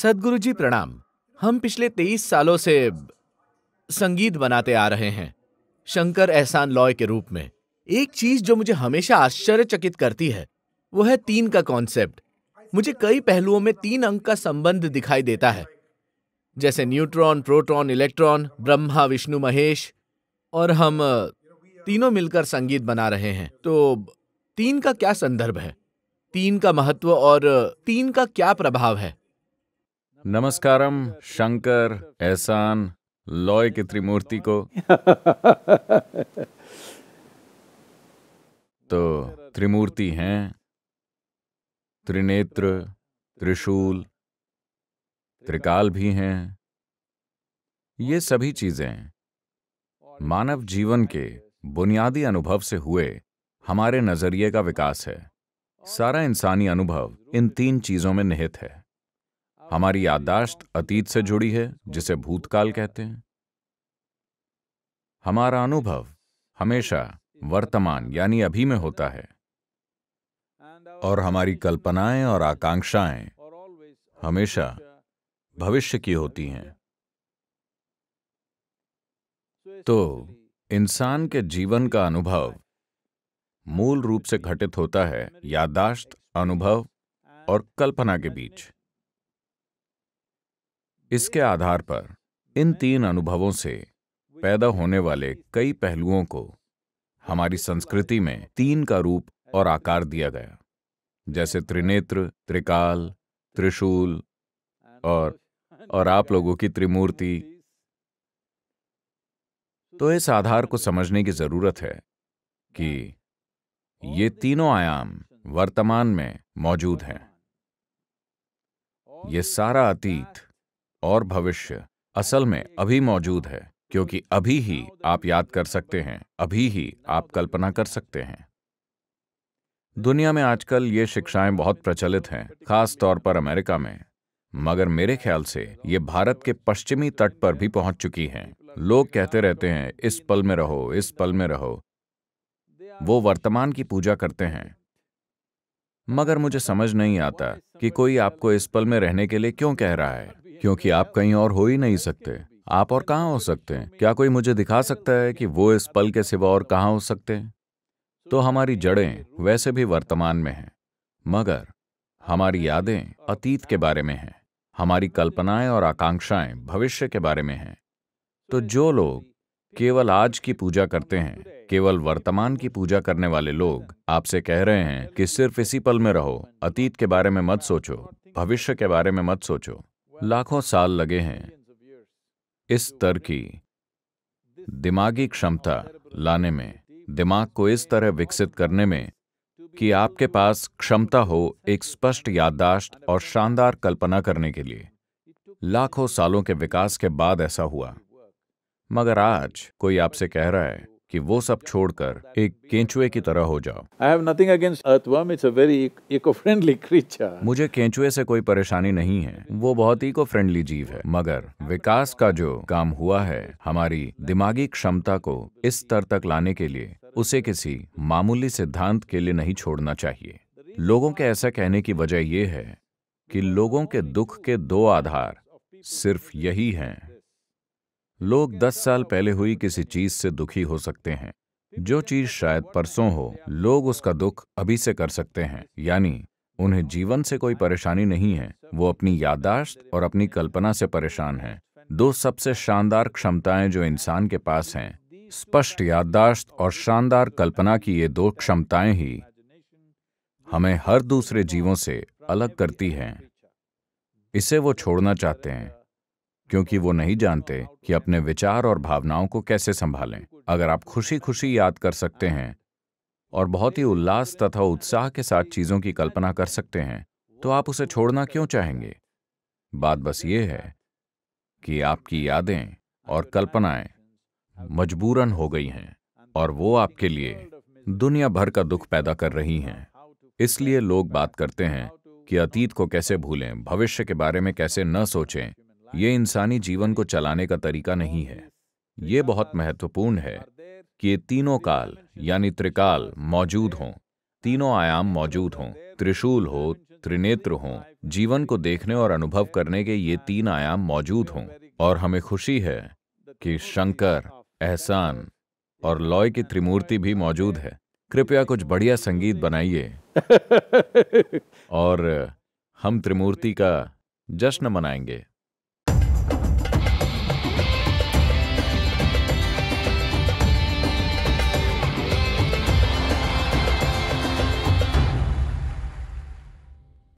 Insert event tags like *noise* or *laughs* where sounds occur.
सदगुरु जी प्रणाम हम पिछले तेईस सालों से संगीत बनाते आ रहे हैं शंकर एहसान लॉय के रूप में एक चीज जो मुझे हमेशा आश्चर्यचकित करती है वो है तीन का कॉन्सेप्ट मुझे कई पहलुओं में तीन अंक का संबंध दिखाई देता है जैसे neutron proton electron Brahma Vishnu Mahesh और हम तीनों मिलकर संगीत बना रहे हैं तो तीन का क्या संदर्भ है तीन का महत्व और तीन का क्या प्रभाव है नमस्कारम शंकर एहसान लॉय के त्रिमूर्ति को *laughs* तो त्रिमूर्ति हैं त्रिनेत्र त्रिशूल त्रिकाल भी हैं ये सभी चीजें मानव जीवन के बुनियादी अनुभव से हुए हमारे नजरिए का विकास है सारा इंसानी अनुभव इन तीन चीजों में निहित है हमारी याददाश्त अतीत से जुड़ी है जिसे भूतकाल कहते हैं हमारा अनुभव हमेशा वर्तमान यानी अभी में होता है और हमारी कल्पनाएं और आकांक्षाएं हमेशा भविष्य की होती हैं तो इंसान के जीवन का अनुभव मूल रूप से घटित होता है याददाश्त अनुभव और कल्पना के बीच इसके आधार पर इन तीन अनुभवों से पैदा होने वाले कई पहलुओं को हमारी संस्कृति में तीन का रूप और आकार दिया गया जैसे त्रिनेत्र त्रिकाल त्रिशूल और और आप लोगों की त्रिमूर्ति तो इस आधार को समझने की जरूरत है कि ये तीनों आयाम वर्तमान में मौजूद हैं ये सारा अतीत और भविष्य असल में अभी मौजूद है क्योंकि अभी ही आप याद कर सकते हैं अभी ही आप कल्पना कर सकते हैं दुनिया में आजकल ये शिक्षाएं बहुत प्रचलित हैं खास तौर पर अमेरिका में मगर मेरे ख्याल से ये भारत के पश्चिमी तट पर भी पहुंच चुकी हैं लोग कहते रहते हैं इस पल में रहो इस पल में रहो वो वर्तमान की पूजा करते हैं मगर मुझे समझ नहीं आता कि कोई आपको इस पल में रहने के लिए क्यों कह रहा है क्योंकि आप कहीं और हो ही नहीं सकते आप और कहाँ हो सकते हैं क्या कोई मुझे दिखा सकता है कि वो इस पल के सिवा और कहाँ हो सकते हैं तो हमारी जड़ें वैसे भी वर्तमान में हैं मगर हमारी यादें अतीत के बारे में हैं हमारी कल्पनाएं और आकांक्षाएं भविष्य के बारे में हैं तो जो लोग केवल आज की पूजा करते हैं केवल वर्तमान की पूजा करने वाले लोग आपसे कह रहे हैं कि सिर्फ इसी पल में रहो अतीत के बारे में मत सोचो भविष्य के बारे में मत सोचो लाखों साल लगे हैं इस स्तर की दिमागी क्षमता लाने में दिमाग को इस तरह विकसित करने में कि आपके पास क्षमता हो एक स्पष्ट याददाश्त और शानदार कल्पना करने के लिए लाखों सालों के विकास के बाद ऐसा हुआ मगर आज कोई आपसे कह रहा है कि वो सब छोड़कर एक केंचुए की तरह हो जाओ I have nothing against earthworm it's a very eco friendly मुझे केंचुए से कोई परेशानी नहीं है वो बहुत इको फ्रेंडली जीव है मगर विकास का जो काम हुआ है हमारी दिमागी क्षमता को इस स्तर तक लाने के लिए उसे किसी मामूली सिद्धांत के लिए नहीं छोड़ना चाहिए लोगों के ऐसा कहने की वजह यह है कि लोगों के दुख के दो आधार सिर्फ यही हैं लोग दस साल पहले हुई किसी चीज से दुखी हो सकते हैं जो चीज शायद परसों हो लोग उसका दुख अभी से कर सकते हैं यानी उन्हें जीवन से कोई परेशानी नहीं है वो अपनी यादाश्त और अपनी कल्पना से परेशान हैं दो सबसे शानदार क्षमताएं जो इंसान के पास हैं स्पष्ट याददाश्त और शानदार कल्पना की ये दो क्षमताएं ही हमें हर दूसरे जीवों से अलग करती हैं इसे वो छोड़ना चाहते हैं क्योंकि वो नहीं जानते कि अपने विचार और भावनाओं को कैसे संभालें अगर आप खुशी खुशी याद कर सकते हैं और बहुत ही उल्लास तथा उत्साह के साथ चीजों की कल्पना कर सकते हैं तो आप उसे छोड़ना क्यों चाहेंगे बात बस ये है कि आपकी यादें और कल्पनाएं मजबूरन हो गई हैं और वो आपके लिए दुनिया भर का दुख पैदा कर रही हैं इसलिए लोग बात करते हैं कि अतीत को कैसे भूलें भविष्य के बारे में कैसे न सोचें ये इंसानी जीवन को चलाने का तरीका नहीं है ये बहुत महत्वपूर्ण है कि ये तीनों काल यानी त्रिकाल मौजूद हों तीनों आयाम मौजूद हों त्रिशूल हो त्रिनेत्र हो जीवन को देखने और अनुभव करने के ये तीन आयाम मौजूद हों और हमें खुशी है कि शंकर एहसान और लॉय की त्रिमूर्ति भी मौजूद है कृपया कुछ बढ़िया संगीत बनाइए *laughs* और हम त्रिमूर्ति का जश्न मनाएंगे